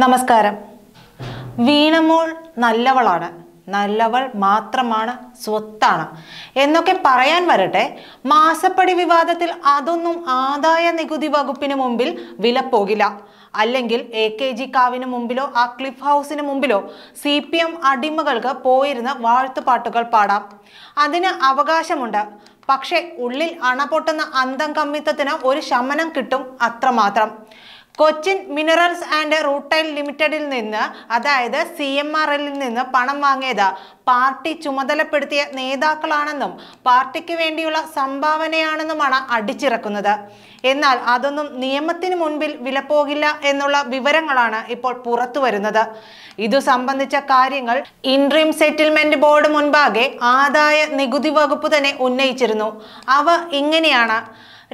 നമസ്കാരം വീണമോൾ നല്ലവളാണ് നല്ലവൾ മാത്രമാണ് സ്വത്താണ് എന്നൊക്കെ പറയാൻ വരട്ടെ മാസപ്പടി വിവാദത്തിൽ അതൊന്നും ആദായ നികുതി വകുപ്പിന് മുമ്പിൽ പോകില്ല അല്ലെങ്കിൽ എ കെ ജി കാവിന് മുമ്പിലോ ആ ക്ലിഫ് ഹൗസിന് മുമ്പിലോ സി പി എം അടിമകൾക്ക് പോയിരുന്ന വാഴ്ത്തുപാട്ടുകൾ പാടാം അതിന് അവകാശമുണ്ട് പക്ഷേ ഉള്ളിൽ അണപൊട്ടുന്ന അന്തം കമ്മിത്തത്തിന് ഒരു ശമനം കിട്ടും അത്രമാത്രം കൊച്ചിൻ മിനറൽസ് ആൻഡ് റൂട്ടൈൽ ലിമിറ്റഡിൽ നിന്ന് അതായത് സി എം ആർ എല്ലിൽ നിന്ന് പണം വാങ്ങിയത് പാർട്ടി ചുമതലപ്പെടുത്തിയ നേതാക്കളാണെന്നും പാർട്ടിക്ക് വേണ്ടിയുള്ള സംഭാവനയാണെന്നുമാണ് അടിച്ചിറക്കുന്നത് എന്നാൽ അതൊന്നും നിയമത്തിന് മുൻപിൽ വിലപ്പോകില്ല എന്നുള്ള വിവരങ്ങളാണ് ഇപ്പോൾ പുറത്തു വരുന്നത് ഇതു സംബന്ധിച്ച കാര്യങ്ങൾ ഇൻട്രീം സെറ്റിൽമെന്റ് ബോർഡ് മുൻപാകെ ആദായ നികുതി വകുപ്പ് തന്നെ ഉന്നയിച്ചിരുന്നു അവ ഇങ്ങനെയാണ്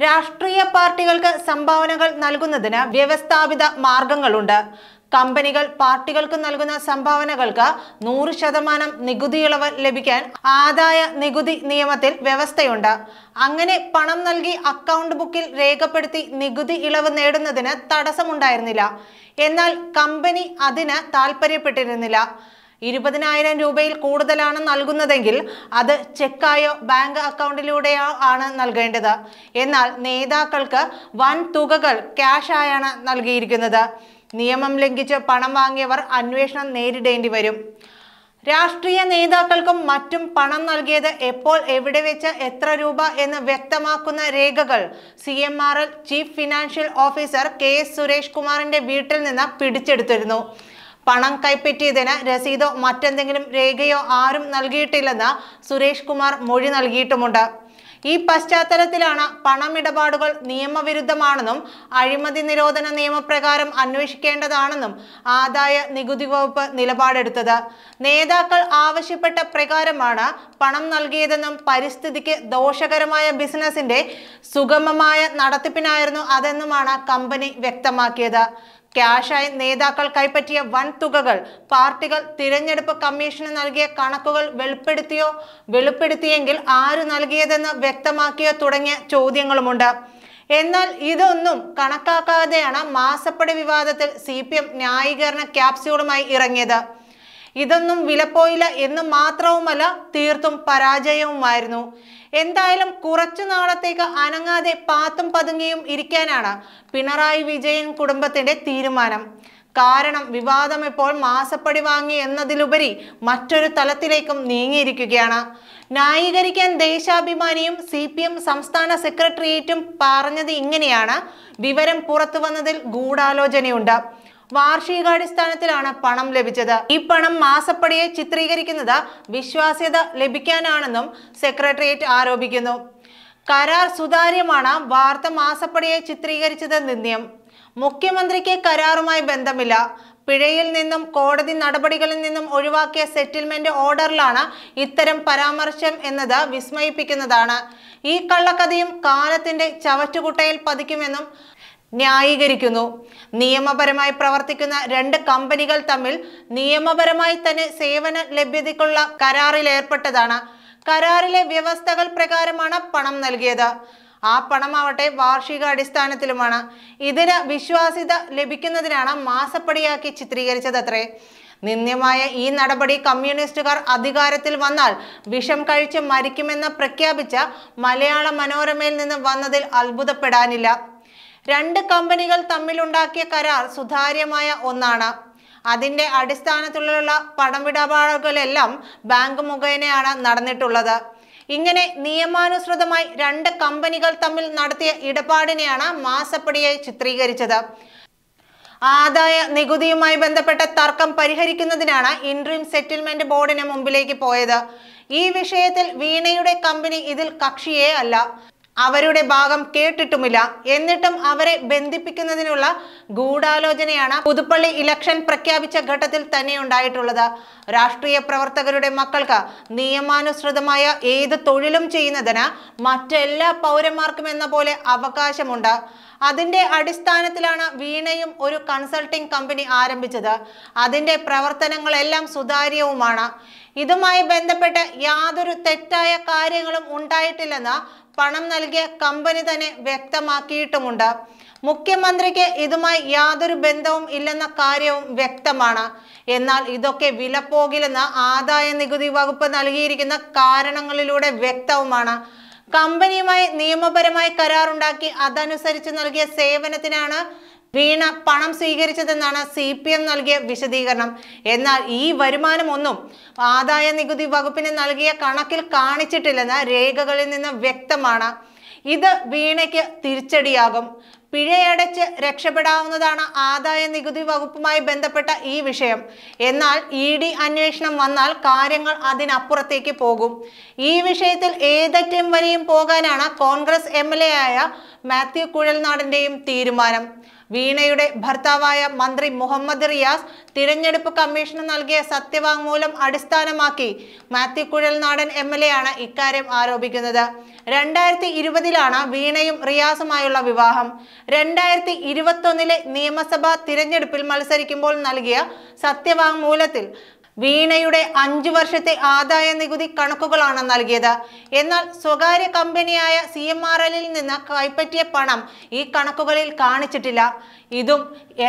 രാഷ്ട്രീയ പാർട്ടികൾക്ക് സംഭാവനകൾ നൽകുന്നതിന് വ്യവസ്ഥാപിത മാർഗങ്ങളുണ്ട് കമ്പനികൾ പാർട്ടികൾക്ക് നൽകുന്ന സംഭാവനകൾക്ക് നൂറ് ശതമാനം ഇളവ് ലഭിക്കാൻ ആദായ നികുതി നിയമത്തിൽ വ്യവസ്ഥയുണ്ട് അങ്ങനെ പണം നൽകി അക്കൗണ്ട് ബുക്കിൽ രേഖപ്പെടുത്തി നികുതി ഇളവ് നേടുന്നതിന് തടസ്സമുണ്ടായിരുന്നില്ല എന്നാൽ കമ്പനി അതിന് താൽപ്പര്യപ്പെട്ടിരുന്നില്ല ഇരുപതിനായിരം രൂപയിൽ കൂടുതലാണ് നൽകുന്നതെങ്കിൽ അത് ചെക്കായോ ബാങ്ക് അക്കൗണ്ടിലൂടെയോ ആണ് നൽകേണ്ടത് എന്നാൽ നേതാക്കൾക്ക് വൻ തുകകൾ ക്യാഷായാണ് നൽകിയിരിക്കുന്നത് നിയമം ലംഘിച്ച് പണം വാങ്ങിയവർ അന്വേഷണം നേരിടേണ്ടി വരും രാഷ്ട്രീയ നേതാക്കൾക്കും മറ്റും പണം നൽകിയത് എപ്പോൾ എവിടെ വെച്ച് എത്ര രൂപ എന്ന് വ്യക്തമാക്കുന്ന രേഖകൾ C M R L chief financial officer K S Suresh കുമാറിൻ്റെ വീട്ടിൽ നിന്ന് പിടിച്ചെടുത്തിരുന്നു പണം കൈപ്പറ്റിയതിന് രസീതോ മറ്റെന്തെങ്കിലും രേഖയോ ആരും നൽകിയിട്ടില്ലെന്ന് സുരേഷ് കുമാർ മൊഴി നൽകിയിട്ടുമുണ്ട് ഈ പശ്ചാത്തലത്തിലാണ് പണമിടപാടുകൾ നിയമവിരുദ്ധമാണെന്നും അഴിമതി നിരോധന നിയമപ്രകാരം അന്വേഷിക്കേണ്ടതാണെന്നും ആദായ നികുതി വകുപ്പ് നിലപാടെടുത്തത് നേതാക്കൾ ആവശ്യപ്പെട്ട പ്രകാരമാണ് പണം നൽകിയതെന്നും പരിസ്ഥിതിക്ക് ദോഷകരമായ ബിസിനസിന്റെ സുഗമമായ നടത്തിപ്പിനായിരുന്നു അതെന്നുമാണ് കമ്പനി വ്യക്തമാക്കിയത് ക്യാഷായി നേതാക്കൾ കൈപ്പറ്റിയ വൻ തുകകൾ പാർട്ടികൾ തിരഞ്ഞെടുപ്പ് കമ്മീഷന് നൽകിയ കണക്കുകൾ വെളിപ്പെടുത്തിയോ വെളിപ്പെടുത്തിയെങ്കിൽ ആര് നൽകിയതെന്ന് വ്യക്തമാക്കിയോ തുടങ്ങിയ ചോദ്യങ്ങളുമുണ്ട് എന്നാൽ ഇതൊന്നും കണക്കാക്കാതെയാണ് മാസപ്പടി വിവാദത്തിൽ സി പി എം ന്യായീകരണ ക്യാപ്സ്യൂളുമായി ഇറങ്ങിയത് ഇതൊന്നും വിലപ്പോയില്ല എന്ന് മാത്രവുമല്ല തീർത്തും പരാജയവുമായിരുന്നു എന്തായാലും കുറച്ചു നാളത്തേക്ക് അനങ്ങാതെ പാത്തും പതുങ്ങിയും ഇരിക്കാനാണ് പിണറായി വിജയൻ കുടുംബത്തിന്റെ തീരുമാനം കാരണം വിവാദം ഇപ്പോൾ മാസപ്പടി വാങ്ങി എന്നതിലുപരി മറ്റൊരു തലത്തിലേക്കും നീങ്ങിയിരിക്കുകയാണ് ന്യായീകരിക്കാൻ ദേശാഭിമാനിയും സി പി എം സംസ്ഥാന സെക്രട്ടേറിയറ്റും പറഞ്ഞത് ഇങ്ങനെയാണ് വിവരം പുറത്തു വന്നതിൽ ഗൂഢാലോചനയുണ്ട് വാർഷികാടിസ്ഥാനത്തിലാണ് പണം ലഭിച്ചത് ഈ പണം മാസപ്പടിയെ ചിത്രീകരിക്കുന്നത് വിശ്വാസ്യത ലഭിക്കാനാണെന്നും സെക്രട്ടേറിയറ്റ് ആരോപിക്കുന്നു കരാർ സുതാര്യമാണ് വാർത്ത മാസപ്പടിയെ ചിത്രീകരിച്ചത് നിന്ദ്യം മുഖ്യമന്ത്രിക്ക് കരാറുമായി ബന്ധമില്ല പിഴയിൽ നിന്നും കോടതി നടപടികളിൽ നിന്നും ഒഴിവാക്കിയ സെറ്റിൽമെന്റ് ഓർഡറിലാണ് ഇത്തരം പരാമർശം എന്നത് വിസ്മയിപ്പിക്കുന്നതാണ് ഈ കള്ളക്കഥയും കാലത്തിന്റെ ചവറ്റുകുട്ടയിൽ പതിക്കുമെന്നും ന്യായീകരിക്കുന്നു നിയമപരമായി പ്രവർത്തിക്കുന്ന രണ്ട് കമ്പനികൾ തമ്മിൽ നിയമപരമായി തന്നെ സേവന ലഭ്യതയ്ക്കുള്ള കരാറിൽ ഏർപ്പെട്ടതാണ് കരാറിലെ വ്യവസ്ഥകൾ പ്രകാരമാണ് പണം നൽകിയത് ആ പണമാവട്ടെ വാർഷിക അടിസ്ഥാനത്തിലുമാണ് ഇതിന് വിശ്വാസ്യത ലഭിക്കുന്നതിനാണ് മാസപ്പടിയാക്കി ചിത്രീകരിച്ചത് അത്രേ നിന്ദ്യമായ ഈ നടപടി കമ്മ്യൂണിസ്റ്റുകാർ അധികാരത്തിൽ വന്നാൽ വിഷം കഴിച്ച് മരിക്കുമെന്ന് പ്രഖ്യാപിച്ച മലയാള മനോരമയിൽ നിന്ന് വന്നതിൽ അത്ഭുതപ്പെടാനില്ല രണ്ട് കമ്പനികൾ തമ്മിലുണ്ടാക്കിയ കരാർ സുതാര്യമായ ഒന്നാണ് അതിന്റെ അടിസ്ഥാനത്തിലുള്ള പണമിടപാടുകളെല്ലാം ബാങ്ക് മുഖേനയാണ് നടന്നിട്ടുള്ളത് ഇങ്ങനെ നിയമാനുസൃതമായി രണ്ട് കമ്പനികൾ തമ്മിൽ നടത്തിയ ഇടപാടിനെയാണ് മാസപ്പടിയായി ചിത്രീകരിച്ചത് ആദായ നികുതിയുമായി ബന്ധപ്പെട്ട തർക്കം പരിഹരിക്കുന്നതിനാണ് ഇൻട്രീം സെറ്റിൽമെന്റ് ബോർഡിന് മുമ്പിലേക്ക് പോയത് ഈ വിഷയത്തിൽ വീണയുടെ കമ്പനി ഇതിൽ കക്ഷിയേ അല്ല അവരുടെ ഭാഗം കേട്ടിട്ടുമില്ല എന്നിട്ടും അവരെ ബന്ധിപ്പിക്കുന്നതിനുള്ള ഗൂഢാലോചനയാണ് പുതുപ്പള്ളി ഇലക്ഷൻ പ്രഖ്യാപിച്ച ഘട്ടത്തിൽ തന്നെ ഉണ്ടായിട്ടുള്ളത് രാഷ്ട്രീയ പ്രവർത്തകരുടെ മക്കൾക്ക് നിയമാനുസൃതമായ ഏത് തൊഴിലും ചെയ്യുന്നതിന് മറ്റെല്ലാ പൗരന്മാർക്കും എന്ന പോലെ അവകാശമുണ്ട് അതിന്റെ അടിസ്ഥാനത്തിലാണ് വീണയും ഒരു കൺസൾട്ടിംഗ് കമ്പനി ആരംഭിച്ചത് അതിന്റെ പ്രവർത്തനങ്ങളെല്ലാം സുതാര്യവുമാണ് ഇതുമായി ബന്ധപ്പെട്ട് യാതൊരു തെറ്റായ കാര്യങ്ങളും ഉണ്ടായിട്ടില്ലെന്ന് പണം നൽകിയ കമ്പനി തന്നെ വ്യക്തമാക്കിയിട്ടുമുണ്ട് മുഖ്യമന്ത്രിക്ക് ഇതുമായി യാതൊരു ബന്ധവും ഇല്ലെന്ന കാര്യവും വ്യക്തമാണ് എന്നാൽ ഇതൊക്കെ വിലപ്പോകില്ലെന്ന് ആദായ നികുതി വകുപ്പ് നൽകിയിരിക്കുന്ന കാരണങ്ങളിലൂടെ വ്യക്തവുമാണ് കമ്പനിയുമായി നിയമപരമായി കരാറുണ്ടാക്കി അതനുസരിച്ച് നൽകിയ സേവനത്തിനാണ് വീണ പണം സ്വീകരിച്ചതെന്നാണ് സി പി എം നൽകിയ വിശദീകരണം എന്നാൽ ഈ വരുമാനമൊന്നും ആദായ നികുതി വകുപ്പിന് നൽകിയ കണക്കിൽ കാണിച്ചിട്ടില്ലെന്ന് രേഖകളിൽ നിന്ന് വ്യക്തമാണ് ഇത് വീണയ്ക്ക് തിരിച്ചടിയാകും പിഴയടച്ച് രക്ഷപ്പെടാവുന്നതാണ് ആദായ നികുതി വകുപ്പുമായി ബന്ധപ്പെട്ട ഈ വിഷയം എന്നാൽ ഇ ഡി അന്വേഷണം വന്നാൽ കാര്യങ്ങൾ അതിനപ്പുറത്തേക്ക് പോകും ഈ വിഷയത്തിൽ ഏതറ്റം വരെയും പോകാനാണ് കോൺഗ്രസ് എം ആയ മാത്യു കുഴൽനാടിൻ്റെയും തീരുമാനം വീണയുടെ ഭർത്താവായ മന്ത്രി മുഹമ്മദ് റിയാസ് തിരഞ്ഞെടുപ്പ് കമ്മീഷന് നൽകിയ സത്യവാങ്മൂലം അടിസ്ഥാനമാക്കി Mathew Kuzhalnadan M L A ആണ് ഇക്കാര്യം ആരോപിക്കുന്നത് രണ്ടായിരത്തി ഇരുപതിലാണ് വീണയും റിയാസുമായുള്ള വിവാഹം രണ്ടായിരത്തി ഇരുപത്തൊന്നിലെ നിയമസഭാ തിരഞ്ഞെടുപ്പിൽ മത്സരിക്കുമ്പോൾ നൽകിയ സത്യവാങ്മൂലത്തിൽ വീണയുടെ അഞ്ചു വർഷത്തെ ആദായ നികുതി കണക്കുകളാണ് നൽകിയത് എന്നാൽ സ്വകാര്യ കമ്പനിയായ സി എം ആർ എല്ലിൽ നിന്ന് കൈപ്പറ്റിയ പണം ഈ കണക്കുകളിൽ കാണിച്ചിട്ടില്ല ഇതും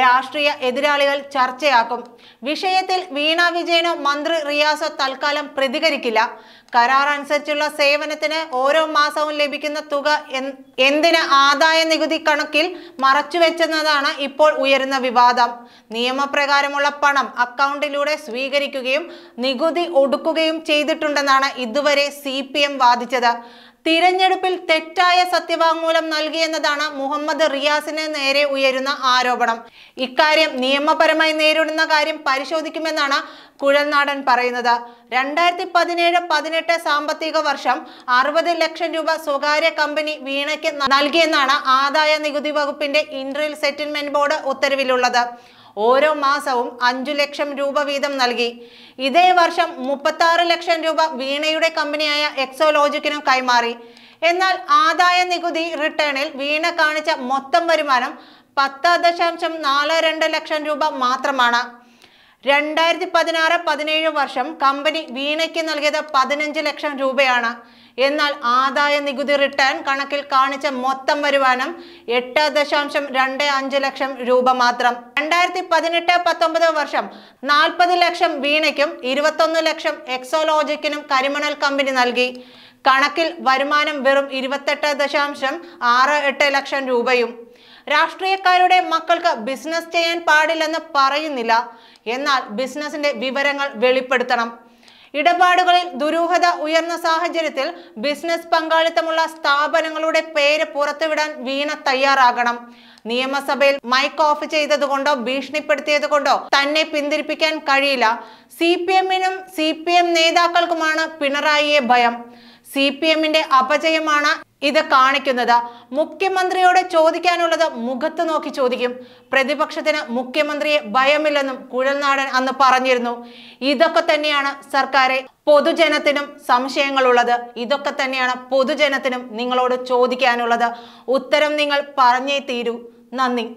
രാഷ്ട്രീയ എതിരാളികൾ ചർച്ചയാക്കും വിഷയത്തിൽ വീണ വിജയനോ മന്ത്രി റിയാസോ തൽക്കാലം പ്രതികരിക്കില്ല കരാർ അനുസരിച്ചുള്ള സേവനത്തിന് ഓരോ മാസവും ലഭിക്കുന്ന തുക എന്തിന് ആദായ നികുതി കണക്കിൽ മറച്ചുവെച്ചെന്നതാണ് ഇപ്പോൾ ഉയരുന്ന വിവാദം നിയമപ്രകാരമുള്ള പണം അക്കൗണ്ടിലൂടെ സ്വീകരിക്കുകയും നികുതി ഒടുക്കുകയും ചെയ്തിട്ടുണ്ടെന്നാണ് ഇതുവരെ സി വാദിച്ചത് തിരഞ്ഞെടുപ്പിൽ തെറ്റായ സത്യവാങ്മൂലം നൽകിയെന്നതാണ് മുഹമ്മദ് റിയാസിന് നേരെ ഉയരുന്ന ആരോപണം ഇക്കാര്യം നിയമപരമായി നേരിടുന്ന കാര്യം പരിശോധിക്കുമെന്നാണ് കുഴൽനാടൻ പറയുന്നത് രണ്ടായിരത്തി പതിനേഴ് പതിനെട്ട് സാമ്പത്തിക വർഷം അറുപത് ലക്ഷം രൂപ സ്വകാര്യ കമ്പനി വീണയ്ക്ക് നൽകിയെന്നാണ് ആദായ നികുതി വകുപ്പിന്റെ ഇൻട്രിയൽ സെറ്റിൽമെന്റ് ബോർഡ് ഉത്തരവിലുള്ളത് ഓരോ മാസവും അഞ്ചു ലക്ഷം രൂപ വീതം നൽകി ഇതേ വർഷം മുപ്പത്തി ലക്ഷം രൂപ വീണയുടെ കമ്പനിയായ എക്സോലോജിക്കിനും കൈമാറി എന്നാൽ ആദായ നികുതി റിട്ടേണിൽ വീണ കാണിച്ച മൊത്തം വരുമാനം പത്ത് ദശാംശം നാല് രണ്ട് ലക്ഷം രൂപ മാത്രമാണ് രണ്ടായിരത്തി പതിനാറ് പതിനേഴ് വർഷം കമ്പനി വീണയ്ക്ക് നൽകിയത് പതിനഞ്ച് ലക്ഷം രൂപയാണ് എന്നാൽ ആദായ നികുതി റിട്ടേൺ കണക്കിൽ കാണിച്ച മൊത്തം വരുമാനം എട്ട് ദശാംശം രണ്ട് അഞ്ച് ലക്ഷം രൂപ മാത്രം രണ്ടായിരത്തി പതിനെട്ട് പത്തൊമ്പത് വർഷം നാൽപ്പത് ലക്ഷം വീണയ്ക്കും ഇരുപത്തൊന്ന് ലക്ഷം എക്സോലോജിക്കിനും കരിമണൽ കമ്പനി നൽകി കണക്കിൽ വരുമാനം വെറും ഇരുപത്തെട്ട് ദശാംശം ആറ് എട്ട് ലക്ഷം രൂപയും രാഷ്ട്രീയക്കാരുടെ മക്കൾക്ക് ബിസിനസ് ചെയ്യാൻ പാടില്ലെന്ന് പറയുന്നില്ല എന്നാൽ ബിസിനസിന്റെ വിവരങ്ങൾ വെളിപ്പെടുത്തണം ഇടപാടുകളിൽ ദുരൂഹത ഉയർന്ന സാഹചര്യത്തിൽ ബിസിനസ് പങ്കാളിത്തമുള്ള സ്ഥാപനങ്ങളുടെ പേര് പുറത്തുവിടാൻ വീണ തയ്യാറാകണം നിയമസഭയിൽ മൈക്ക് ഓഫ് ചെയ്തതുകൊണ്ടോ ഭീഷണിപ്പെടുത്തിയതുകൊണ്ടോ തന്നെ പിന്തിരിപ്പിക്കാൻ കഴിയില്ല സി പി എമ്മിനും സി പി എം നേതാക്കൾക്കുമാണ് പിണറായിയെ ഭയം സി പി എമ്മിന്റെ അപജയമാണ് ഇത് കാണിക്കുന്നത് മുഖ്യമന്ത്രിയോട് ചോദിക്കാനുള്ളത് മുഖത്ത് നോക്കി ചോദിക്കും പ്രതിപക്ഷത്തിന് മുഖ്യമന്ത്രിയെ ഭയമില്ലെന്നും കുഴൽനാടൻ അന്ന് പറഞ്ഞിരുന്നു ഇതൊക്കെ തന്നെയാണ് സർക്കാരെ പൊതുജനത്തിനും സംശയങ്ങളുള്ളത് ഇതൊക്കെ തന്നെയാണ് പൊതുജനത്തിനും നിങ്ങളോട് ചോദിക്കാനുള്ളത് ഉത്തരം നിങ്ങൾ പറഞ്ഞേ തീരൂ നന്ദി